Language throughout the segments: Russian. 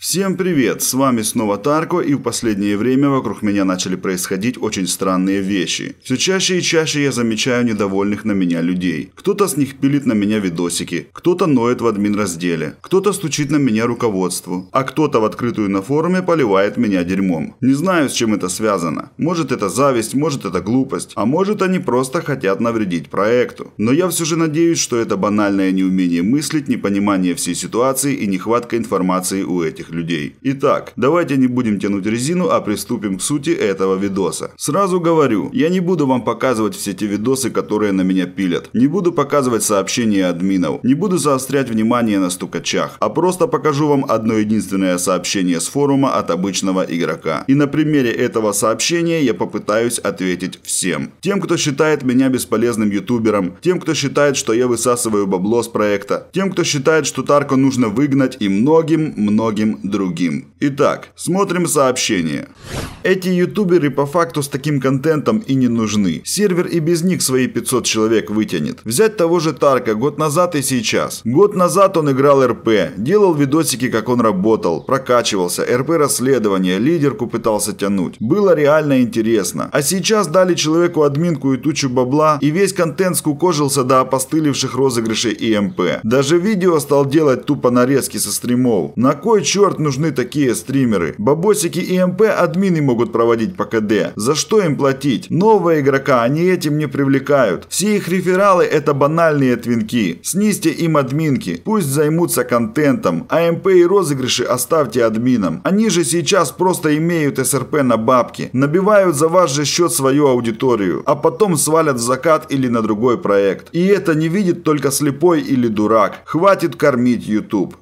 Всем привет, с вами снова Тарко, и в последнее время вокруг меня начали происходить очень странные вещи. Все чаще и чаще я замечаю недовольных на меня людей. Кто-то с них пилит на меня видосики, кто-то ноет в админ разделе, кто-то стучит на меня руководству, а кто-то в открытую на форуме поливает меня дерьмом. Не знаю, с чем это связано. Может это зависть, может это глупость, а может они просто хотят навредить проекту. Но я все же надеюсь, что это банальное неумение мыслить, непонимание всей ситуации и нехватка информации у этих этих людей. Итак, давайте не будем тянуть резину, а приступим к сути этого видоса. Сразу говорю, я не буду вам показывать все те видосы, которые на меня пилят. Не буду показывать сообщения админов. Не буду заострять внимание на стукачах. А просто покажу вам одно единственное сообщение с форума от обычного игрока. И на примере этого сообщения я попытаюсь ответить всем. Тем, кто считает меня бесполезным ютубером. Тем, кто считает, что я высасываю бабло с проекта. Тем, кто считает, что Тарко нужно выгнать. И многим-многим другим. Итак, смотрим сообщение. Эти ютуберы по факту с таким контентом и не нужны. Сервер и без них свои 500 человек вытянет. Взять того же Тарка год назад и сейчас. Год назад он играл РП, делал видосики, как он работал, прокачивался, РП расследование, лидерку пытался тянуть. Было реально интересно. А сейчас дали человеку админку и тучу бабла, и весь контент скукожился до опостылевших розыгрышей ИМП. Даже видео стал делать тупо нарезки со стримов. На кой черт черт нужны такие стримеры? Бабосики и МП админы могут проводить по КД. За что им платить? Нового игрока они этим не привлекают. Все их рефералы это банальные твинки. Снизьте им админки, пусть займутся контентом. А МП и розыгрыши оставьте админам. Они же сейчас просто имеют СРП на бабки. Набивают за ваш же счет свою аудиторию. А потом свалят в закат или на другой проект. И это не видит только слепой или дурак. Хватит кормить YouTube.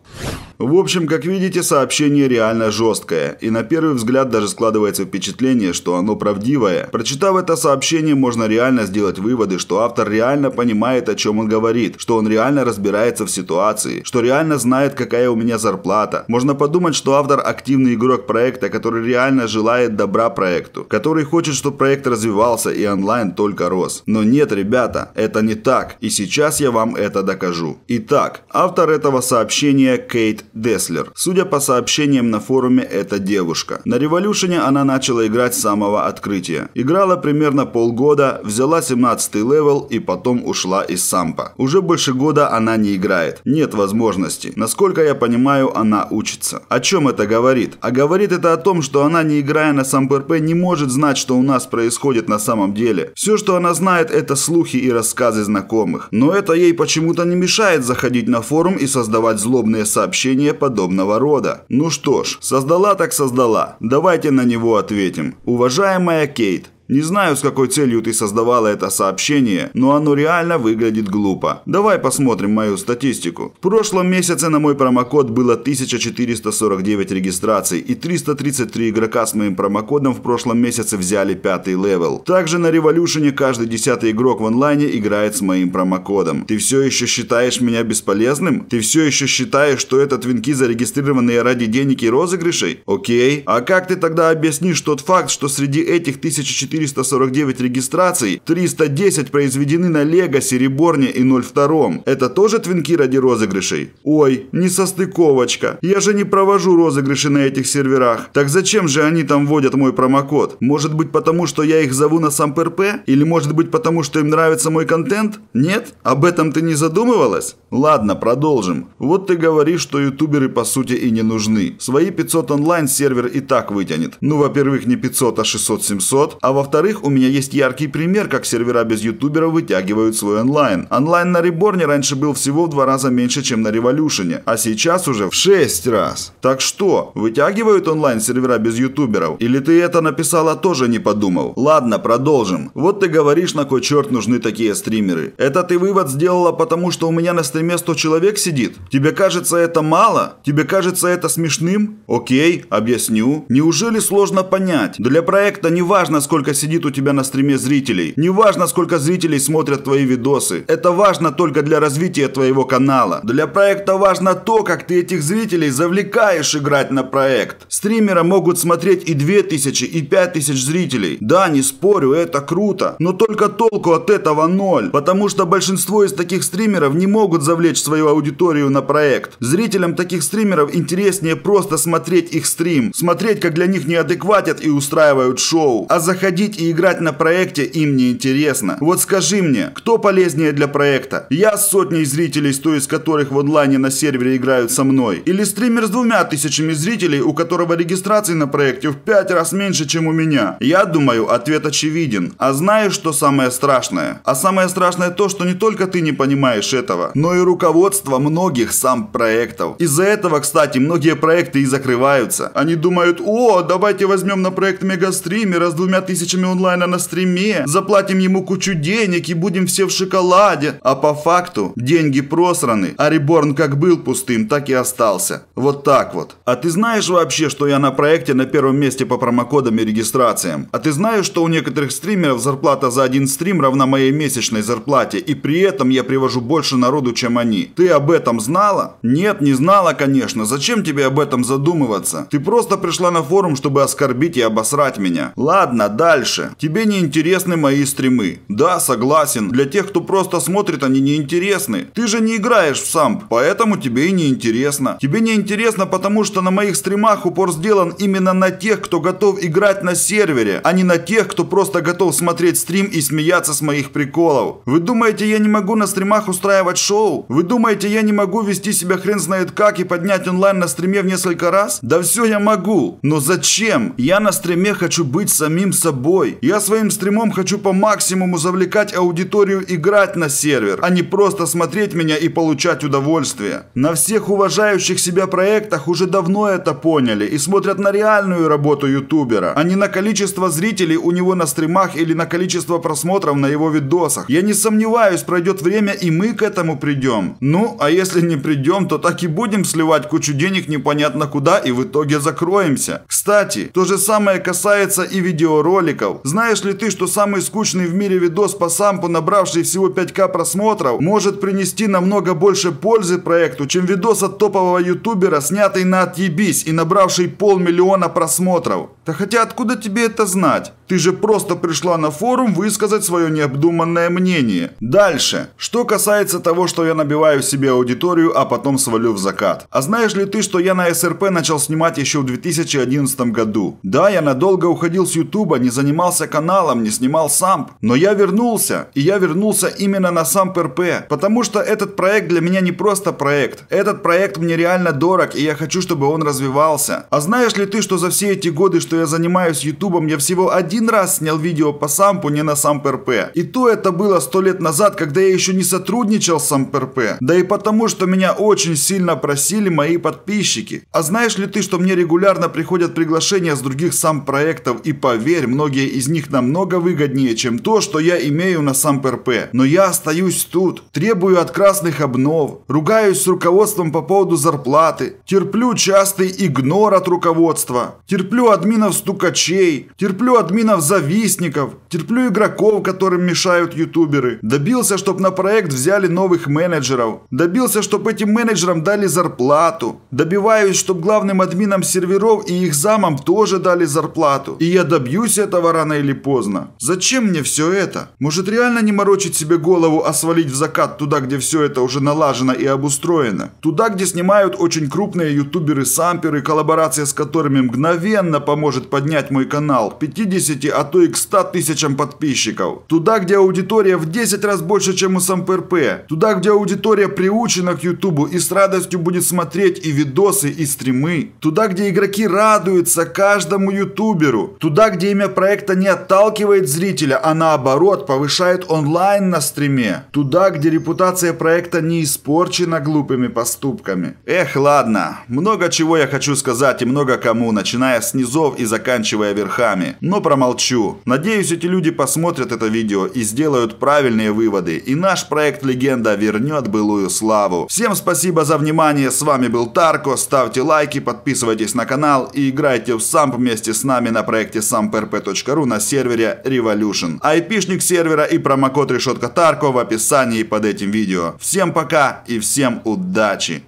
В общем, как видите, сообщение реально жесткое, и на первый взгляд даже складывается впечатление, что оно правдивое. Прочитав это сообщение, можно реально сделать выводы, что автор реально понимает, о чем он говорит, что он реально разбирается в ситуации, что реально знает, какая у меня зарплата. Можно подумать, что автор активный игрок проекта, который реально желает добра проекту, который хочет, чтобы проект развивался и онлайн только рос. Но нет, ребята, это не так, и сейчас я вам это докажу. Итак, автор этого сообщения Кейт Деслер. Судя по сообщениям на форуме, это девушка. На революшене она начала играть с самого открытия. Играла примерно полгода, взяла 17 левел и потом ушла из сампа. Уже больше года она не играет. Нет возможности. Насколько я понимаю, она учится. О чем это говорит? А говорит это о том, что она, не играя на самп-РП, не может знать, что у нас происходит на самом деле. Все, что она знает, это слухи и рассказы знакомых. Но это ей почему-то не мешает заходить на форум и создавать злобные сообщения явление подобного рода. Ну что ж, создала так создала. Давайте на него ответим. Уважаемая Кейт, не знаю, с какой целью ты создавала это сообщение, но оно реально выглядит глупо. Давай посмотрим мою статистику. В прошлом месяце на мой промокод было 1449 регистраций, и 333 игрока с моим промокодом в прошлом месяце взяли пятый левел. Также на Революшене каждый десятый игрок в онлайне играет с моим промокодом. Ты все еще считаешь меня бесполезным? Ты все еще считаешь, что это твинки зарегистрированные ради денег и розыгрышей? Окей. А как ты тогда объяснишь тот факт, что среди этих 1400 449 регистраций, 310 произведены на Лего, Сереборне и 02. Это тоже твинки ради розыгрышей? Ой, не состыковочка. Я же не провожу розыгрыши на этих серверах. Так зачем же они там вводят мой промокод? Может быть потому, что я их зову на сам ПРП? Или может быть потому, что им нравится мой контент? Нет? Об этом ты не задумывалась? Ладно, продолжим. Вот ты говоришь, что ютуберы по сути и не нужны. Свои 500 онлайн сервер и так вытянет. Ну, во-первых, не 500, а 600-700. А во во-вторых, у меня есть яркий пример, как сервера без ютуберов вытягивают свой онлайн. Онлайн на Реборне раньше был всего в два раза меньше, чем на Революшене, а сейчас уже в шесть раз. Так что, вытягивают онлайн сервера без ютуберов? Или ты это написала тоже не подумал? Ладно, продолжим. Вот ты говоришь, на кой черт нужны такие стримеры. Это ты вывод сделала потому, что у меня на стриме 100 человек сидит? Тебе кажется это мало? Тебе кажется это смешным? Окей, объясню. Неужели сложно понять? Для проекта не важно, сколько сидит у тебя на стриме зрителей. Неважно, сколько зрителей смотрят твои видосы. Это важно только для развития твоего канала. Для проекта важно то, как ты этих зрителей завлекаешь играть на проект. Стримера могут смотреть и 2000, и 5000 зрителей. Да, не спорю, это круто. Но только толку от этого ноль. Потому что большинство из таких стримеров не могут завлечь свою аудиторию на проект. Зрителям таких стримеров интереснее просто смотреть их стрим. Смотреть, как для них неадекватят и устраивают шоу. А заходить Ходить и играть на проекте им не интересно. Вот скажи мне, кто полезнее для проекта? Я с сотней зрителей, сто из которых в онлайне на сервере играют со мной? Или стример с двумя тысячами зрителей, у которого регистрации на проекте в пять раз меньше, чем у меня? Я думаю, ответ очевиден. А знаешь, что самое страшное? А самое страшное то, что не только ты не понимаешь этого, но и руководство многих сам проектов. Из-за этого, кстати, многие проекты и закрываются. Они думают, о, давайте возьмем на проект мегастримера с двумя тысячами продажами онлайна на стриме, заплатим ему кучу денег и будем все в шоколаде. А по факту деньги просраны, а Реборн как был пустым, так и остался. Вот так вот. А ты знаешь вообще, что я на проекте на первом месте по промокодам и регистрациям? А ты знаешь, что у некоторых стримеров зарплата за один стрим равна моей месячной зарплате, и при этом я привожу больше народу, чем они? Ты об этом знала? Нет, не знала, конечно. Зачем тебе об этом задумываться? Ты просто пришла на форум, чтобы оскорбить и обосрать меня. Ладно, да, Дальше. Тебе не интересны мои стримы. Да, согласен. Для тех, кто просто смотрит, они не интересны. Ты же не играешь в самп, поэтому тебе и не интересно. Тебе не интересно, потому что на моих стримах упор сделан именно на тех, кто готов играть на сервере, а не на тех, кто просто готов смотреть стрим и смеяться с моих приколов. Вы думаете, я не могу на стримах устраивать шоу? Вы думаете, я не могу вести себя хрен знает как и поднять онлайн на стриме в несколько раз? Да все я могу. Но зачем? Я на стриме хочу быть самим собой бой. Я своим стримом хочу по максимуму завлекать аудиторию играть на сервер, а не просто смотреть меня и получать удовольствие. На всех уважающих себя проектах уже давно это поняли и смотрят на реальную работу ютубера, а не на количество зрителей у него на стримах или на количество просмотров на его видосах. Я не сомневаюсь, пройдет время и мы к этому придем. Ну, а если не придем, то так и будем сливать кучу денег непонятно куда и в итоге закроемся. Кстати, то же самое касается и видеороликов Новиков. Знаешь ли ты, что самый скучный в мире видос по сампу, набравший всего 5к просмотров, может принести намного больше пользы проекту, чем видос от топового ютубера, снятый на отъебись и набравший полмиллиона просмотров? Да хотя откуда тебе это знать? Ты же просто пришла на форум высказать свое необдуманное мнение. Дальше. Что касается того, что я набиваю себе аудиторию, а потом свалю в закат. А знаешь ли ты, что я на СРП начал снимать еще в 2011 году? Да, я надолго уходил с Ютуба, не занимался каналом, не снимал самп. Но я вернулся. И я вернулся именно на самп РП. Потому что этот проект для меня не просто проект. Этот проект мне реально дорог, и я хочу, чтобы он развивался. А знаешь ли ты, что за все эти годы, что что я занимаюсь ютубом, я всего один раз снял видео по сампу не на самп-РП. И то это было сто лет назад, когда я еще не сотрудничал с самп-РП. Да и потому, что меня очень сильно просили мои подписчики. А знаешь ли ты, что мне регулярно приходят приглашения с других Сам проектов и поверь, многие из них намного выгоднее, чем то, что я имею на самп-РП. Но я остаюсь тут, требую от красных обнов, ругаюсь с руководством по поводу зарплаты, терплю частый игнор от руководства, терплю админа админов-стукачей, терплю админов-завистников, терплю игроков, которым мешают ютуберы. Добился, чтобы на проект взяли новых менеджеров. Добился, чтобы этим менеджерам дали зарплату. Добиваюсь, чтобы главным админам серверов и их замам тоже дали зарплату. И я добьюсь этого рано или поздно. Зачем мне все это? Может реально не морочить себе голову, а свалить в закат туда, где все это уже налажено и обустроено? Туда, где снимают очень крупные ютуберы-самперы, коллаборация с которыми мгновенно поможет может поднять мой канал 50, а то и к 100 тысячам подписчиков. Туда, где аудитория в 10 раз больше, чем у СамПРП. Туда, где аудитория приучена к Ютубу и с радостью будет смотреть и видосы, и стримы. Туда, где игроки радуются каждому ютуберу. Туда, где имя проекта не отталкивает зрителя, а наоборот повышает онлайн на стриме. Туда, где репутация проекта не испорчена глупыми поступками. Эх, ладно. Много чего я хочу сказать и много кому, начиная с низов и заканчивая верхами. Но промолчу. Надеюсь, эти люди посмотрят это видео и сделают правильные выводы. И наш проект «Легенда» вернет былую славу. Всем спасибо за внимание. С вами был Тарко. Ставьте лайки, подписывайтесь на канал и играйте в самп вместе с нами на проекте samprp.ru на сервере Revolution. Айпишник сервера и промокод решетка Тарко в описании под этим видео. Всем пока и всем удачи!